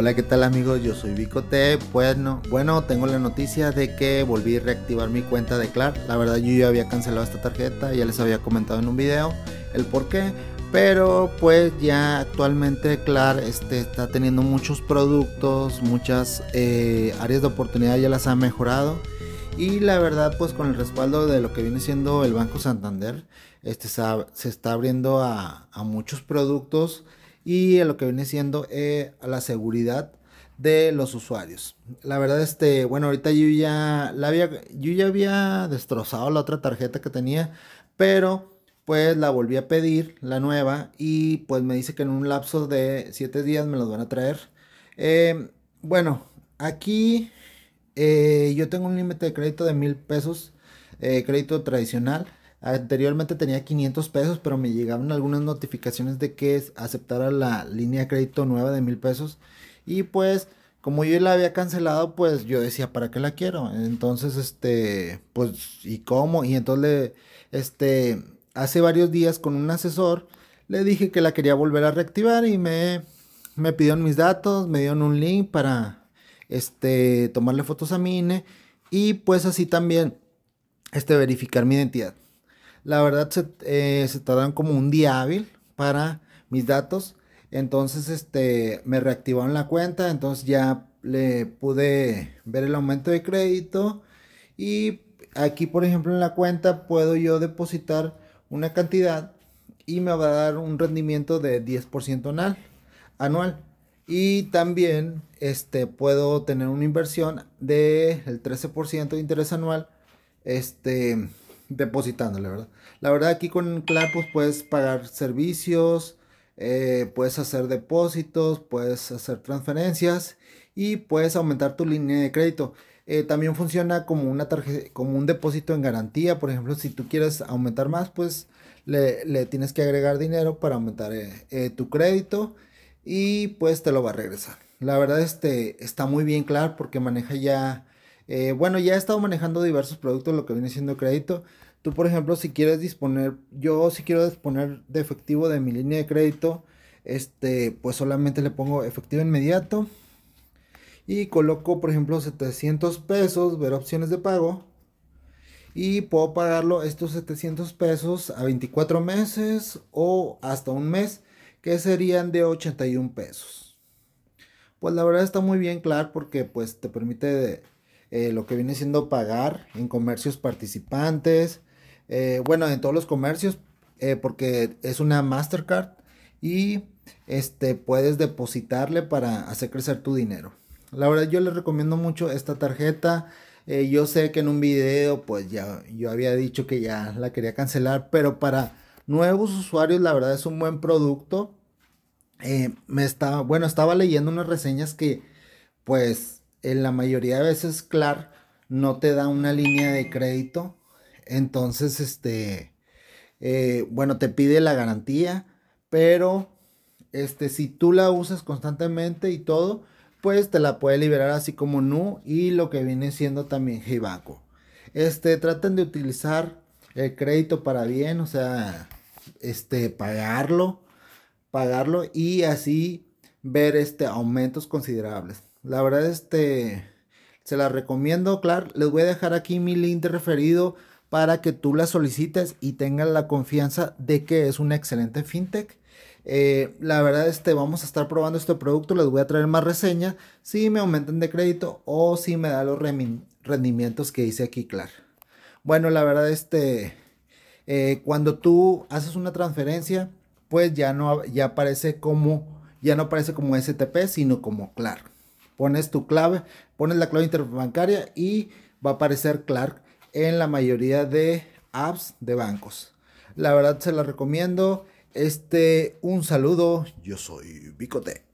Hola, ¿qué tal amigos? Yo soy Vicote. Bueno, bueno, tengo la noticia de que volví a reactivar mi cuenta de Clark. La verdad yo ya había cancelado esta tarjeta, ya les había comentado en un video el por qué. Pero pues ya actualmente Clark este, está teniendo muchos productos, muchas eh, áreas de oportunidad ya las ha mejorado. Y la verdad pues con el respaldo de lo que viene siendo el Banco Santander, este, se está abriendo a muchos productos y lo que viene siendo eh, la seguridad de los usuarios. La verdad, este, bueno, ahorita yo ya la había, yo ya había destrozado la otra tarjeta que tenía, pero pues la volví a pedir, la nueva, y pues me dice que en un lapso de 7 días me los van a traer. Em, bueno, aquí eh, yo tengo un límite de crédito de mil pesos, eh, crédito tradicional. Anteriormente tenía 500 pesos, pero me llegaban algunas notificaciones de que aceptara la línea de crédito nueva de 1000 pesos. Y pues, como yo la había cancelado, pues yo decía, ¿para qué la quiero? Entonces, este, pues, ¿y cómo? Y entonces, este, hace varios días con un asesor, le dije que la quería volver a reactivar y me, me pidieron mis datos, me dieron un link para, este, tomarle fotos a mi INE y pues así también, este, verificar mi identidad. La verdad se, tardan eh, se como un día hábil para mis datos. Entonces, este, me reactivaron la cuenta, entonces ya le pude ver el aumento de crédito y aquí, por ejemplo, en la cuenta puedo yo depositar una cantidad y me va a dar un rendimiento de 10% anual. Y también este, puedo tener una inversión del 13% de interés anual. Este, la ¿verdad? La verdad aquí con pues puedes pagar servicios, eh, puedes hacer depósitos, puedes hacer transferencias y puedes aumentar tu línea de crédito. Eh, también funciona como, una tarjeta, como un depósito en garantía. Por ejemplo, si tú quieres aumentar más, pues le, tienes que agregar dinero para aumentar eh, tu crédito y pues te lo va a regresar. La verdad, este está muy bien claro porque maneja ya eh, bueno, ya he estado manejando diversos productos, lo que viene siendo crédito. Tú, por ejemplo, si quieres disponer, yo si quiero disponer de efectivo de mi línea de crédito, este, pues solamente le pongo efectivo inmediato y coloco, por ejemplo, 700 pesos, ver opciones de pago y puedo pagarlo estos 700 pesos a 24 meses o hasta un mes, que serían de 81 pesos. Pues la verdad está muy bien, claro, porque pues te permite eh, lo que viene siendo pagar en comercios participantes, eh, bueno, en todos los comercios, eh, porque es una Mastercard y este, puedes depositarle para hacer crecer tu dinero. La verdad yo les recomiendo mucho esta tarjeta. yo sé que en un video pues ya yo había dicho que ya la quería cancelar, pero para nuevos usuarios la verdad es un buen producto. me estaba, bueno, estaba leyendo unas reseñas que, pues, en la mayoría de veces Clark no te da una línea de crédito. Entonces, este, eh, bueno, te pide la garantía, pero este, si tú la usas constantemente y todo, pues te la puede liberar así como Nu y lo que viene siendo también Hibaco. Este, traten de utilizar el crédito para bien, o sea, este, pagarlo, pagarlo y así ver este aumentos considerables. La verdad, este, se la recomiendo, claro. Les voy a dejar aquí mi link de referido para que tú la solicites y tengan la confianza de que es una excelente fintech. Eh, la verdad, este, vamos a estar probando este producto. Les voy a traer más reseña si me aumentan de crédito o si me da los rendimientos que hice aquí, claro. Bueno, la verdad, este, eh, cuando tú haces una transferencia, pues ya no, ya aparece como, ya no aparece como STP, sino como claro pones tu clave, pones la clave interbancaria y va a aparecer Clark en la mayoría de apps de bancos. La verdad se la recomiendo. Este, un saludo. Yo soy Bicote.